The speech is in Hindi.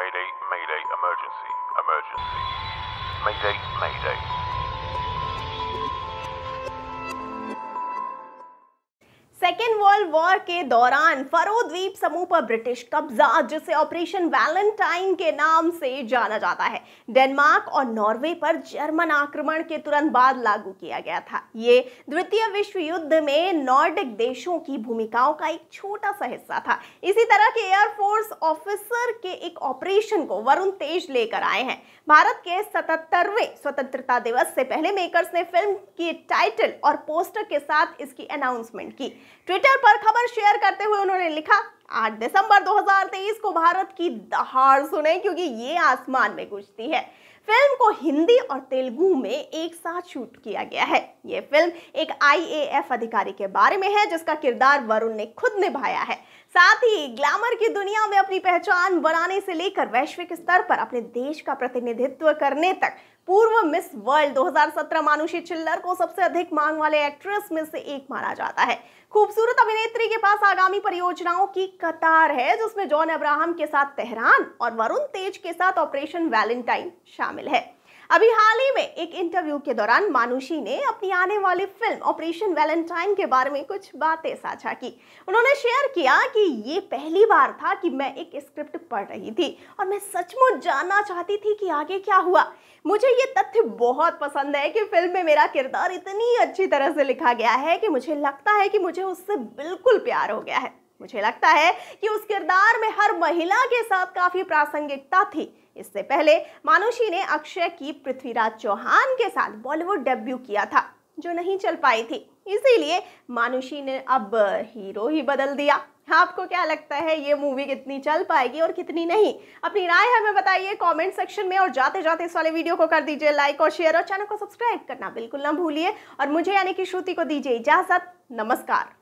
Mayday, mayday, emergency, emergency. Mayday, mayday. Second world war के दौरान फरो द्वीप समूह पर ब्रिटिश कब्जा जिसे ऑपरेशन वैलेंटाइन के नाम से जाना जाता है डेनमार्क और नॉर्वे पर जर्मन आक्रमण के तुरंत बाद लागू किया गया था ये द्वितीय विश्व युद्ध में नॉर्डिक देशों की भूमिकाओं का एक छोटा सा हिस्सा था इसी तरह के एयरफोर्स ऑफिसर के एक ऑपरेशन को वरुण तेज लेकर आए हैं भारत के सतहत्तरवे स्वतंत्रता दिवस से पहले मेकर्स ने फिल्म की टाइटल और पोस्टर के साथ इसकी अनाउंसमेंट की ट्विटर पर खबर शेयर करते हुए उन्होंने लिखा 8 दिसंबर 2023 को भारत की दहाड़ सुने क्योंकि ये आसमान में गुजती है फिल्म को हिंदी और तेलुगु में एक साथ शूट किया गया है ये फिल्म एक आईएएफ अधिकारी के बारे में है जिसका किरदार वरुण ने खुद निभाया है साथ ही ग्लैमर की दुनिया में अपनी पहचान बनाने से लेकर वैश्विक स्तर पर अपने देश का प्रतिनिधित्व करने तक पूर्व मिस वर्ल्ड 2017 मानुषी चिल्लर को सबसे अधिक मांग वाले एक्ट्रेस में से एक माना जाता है खूबसूरत अभिनेत्री के पास आगामी परियोजनाओं की कतार है जिसमें जॉन अब्राहम के साथ तेहरान और वरुण तेज के साथ ऑपरेशन वैलेंटाइन शामिल है अभी हाल ही में एक इंटरव्यू के दौरान मानुषी ने अपनी आने वाली फिल्म ऑपरेशन वैलेंटाइन के बारे में कुछ बातें साझा की उन्होंने शेयर किया कि ये पहली बार था कि मैं एक स्क्रिप्ट पढ़ रही थी और मैं सचमुच जानना चाहती थी कि आगे क्या हुआ मुझे ये तथ्य बहुत पसंद है कि फिल्म में मेरा किरदार इतनी अच्छी तरह से लिखा गया है कि मुझे लगता है कि मुझे उससे बिल्कुल प्यार हो गया है मुझे लगता है कि उस किरदार में हर महिला के साथ काफ़ी प्रासंगिकता थी इससे पहले मानुषी ने अक्षय की पृथ्वीराज चौहान के साथ बॉलीवुड डेब्यू किया था जो नहीं चल पाई थी इसीलिए मानुषी ने अब हीरो ही बदल दिया आपको क्या लगता है ये मूवी कितनी चल पाएगी और कितनी नहीं अपनी राय हमें बताइए कमेंट सेक्शन में और जाते जाते इस वाले वीडियो को कर दीजिए लाइक और शेयर और चैनल को सब्सक्राइब करना बिल्कुल ना भूलिए और मुझे यानी कि श्रुति को दीजिए इजाज़त नमस्कार